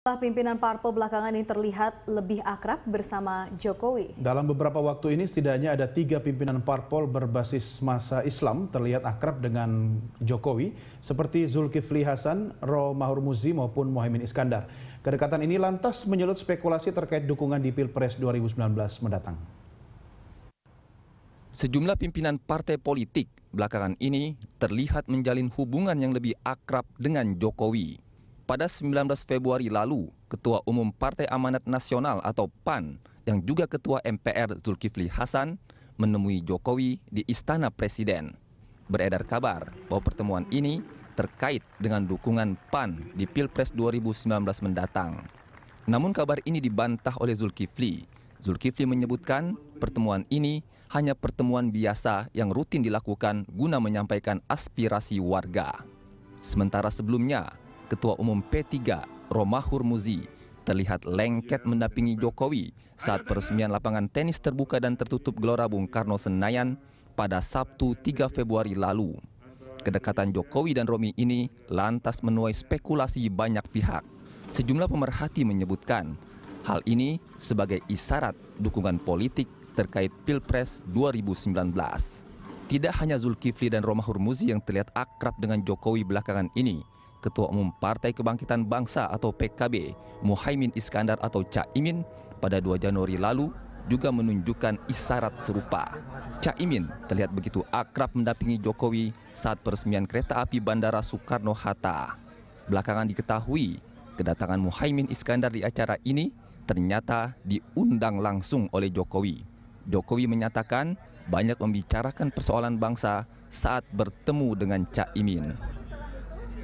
Setelah Pimpinan Parpol belakangan ini terlihat lebih akrab bersama Jokowi. Dalam beberapa waktu ini setidaknya ada tiga pimpinan Parpol berbasis masa Islam terlihat akrab dengan Jokowi seperti Zulkifli Hasan, Roh Romahur Muzi maupun Mohaimin Iskandar. Kedekatan ini lantas menyulut spekulasi terkait dukungan di Pilpres 2019 mendatang. Sejumlah pimpinan partai politik belakangan ini terlihat menjalin hubungan yang lebih akrab dengan Jokowi. Pada 19 Februari lalu, Ketua Umum Partai Amanat Nasional atau PAN yang juga Ketua MPR Zulkifli Hasan menemui Jokowi di Istana Presiden. Beredar kabar bahwa pertemuan ini terkait dengan dukungan PAN di Pilpres 2019 mendatang. Namun kabar ini dibantah oleh Zulkifli. Zulkifli menyebutkan pertemuan ini hanya pertemuan biasa yang rutin dilakukan guna menyampaikan aspirasi warga. Sementara sebelumnya, Ketua Umum P3 Romahur Muzi terlihat lengket mendampingi Jokowi saat peresmian lapangan tenis terbuka dan tertutup Gelora Bung Karno Senayan pada Sabtu 3 Februari lalu. Kedekatan Jokowi dan Romi ini lantas menuai spekulasi banyak pihak. Sejumlah pemerhati menyebutkan hal ini sebagai isyarat dukungan politik terkait Pilpres 2019. Tidak hanya Zulkifli dan Romahur Muzi yang terlihat akrab dengan Jokowi belakangan ini, Ketua Umum Partai Kebangkitan Bangsa atau PKB, Muhaimin Iskandar atau Caimin pada 2 Januari lalu juga menunjukkan isyarat serupa. Caimin terlihat begitu akrab mendampingi Jokowi saat peresmian kereta api Bandara Soekarno-Hatta. Belakangan diketahui, kedatangan Muhaimin Iskandar di acara ini ternyata diundang langsung oleh Jokowi. Jokowi menyatakan banyak membicarakan persoalan bangsa saat bertemu dengan Caimin.